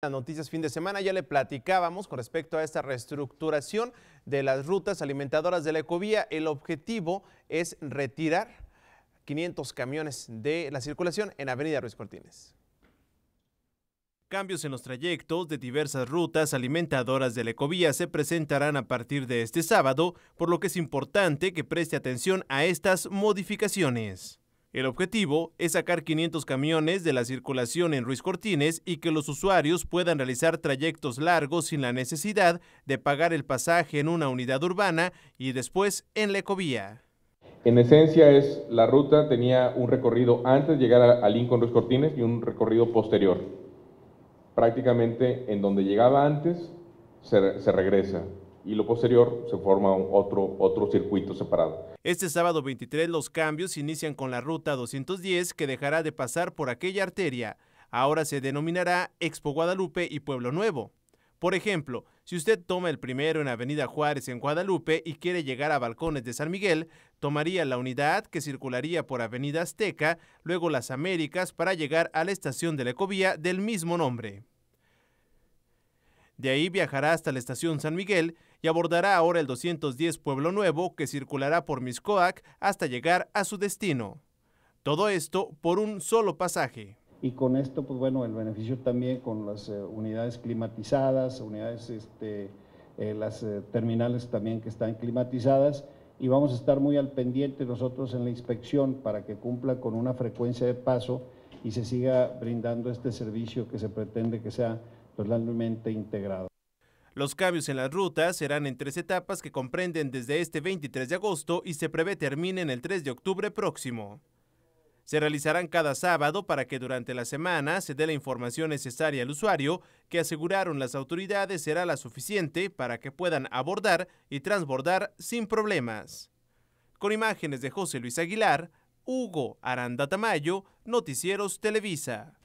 Las noticias fin de semana ya le platicábamos con respecto a esta reestructuración de las rutas alimentadoras de la ecovía. El objetivo es retirar 500 camiones de la circulación en Avenida Ruiz Cortines. Cambios en los trayectos de diversas rutas alimentadoras de la ecovía se presentarán a partir de este sábado, por lo que es importante que preste atención a estas modificaciones. El objetivo es sacar 500 camiones de la circulación en Ruiz Cortines y que los usuarios puedan realizar trayectos largos sin la necesidad de pagar el pasaje en una unidad urbana y después en la ecovía. En esencia es la ruta tenía un recorrido antes de llegar a, Lincoln Ruiz Cortines y un recorrido posterior. Prácticamente en donde llegaba antes se regresa y lo posterior se forma otro, otro circuito separado. Este sábado 23 los cambios inician con la ruta 210 que dejará de pasar por aquella arteria. Ahora se denominará Expo Guadalupe y Pueblo Nuevo. Por ejemplo, si usted toma el primero en Avenida Juárez en Guadalupe y quiere llegar a Balcones de San Miguel, tomaría la unidad que circularía por Avenida Azteca, luego Las Américas para llegar a la estación de la Ecovía del mismo nombre. De ahí viajará hasta la estación San Miguel y abordará ahora el 210 Pueblo Nuevo que circulará por Miscoac hasta llegar a su destino. Todo esto por un solo pasaje. Y con esto, pues bueno, el beneficio también con las eh, unidades climatizadas, unidades, este, eh, las eh, terminales también que están climatizadas y vamos a estar muy al pendiente nosotros en la inspección para que cumpla con una frecuencia de paso y se siga brindando este servicio que se pretende que sea integrado. Los cambios en las rutas serán en tres etapas que comprenden desde este 23 de agosto y se prevé terminen el 3 de octubre próximo. Se realizarán cada sábado para que durante la semana se dé la información necesaria al usuario que aseguraron las autoridades será la suficiente para que puedan abordar y transbordar sin problemas. Con imágenes de José Luis Aguilar, Hugo Aranda Tamayo, Noticieros Televisa.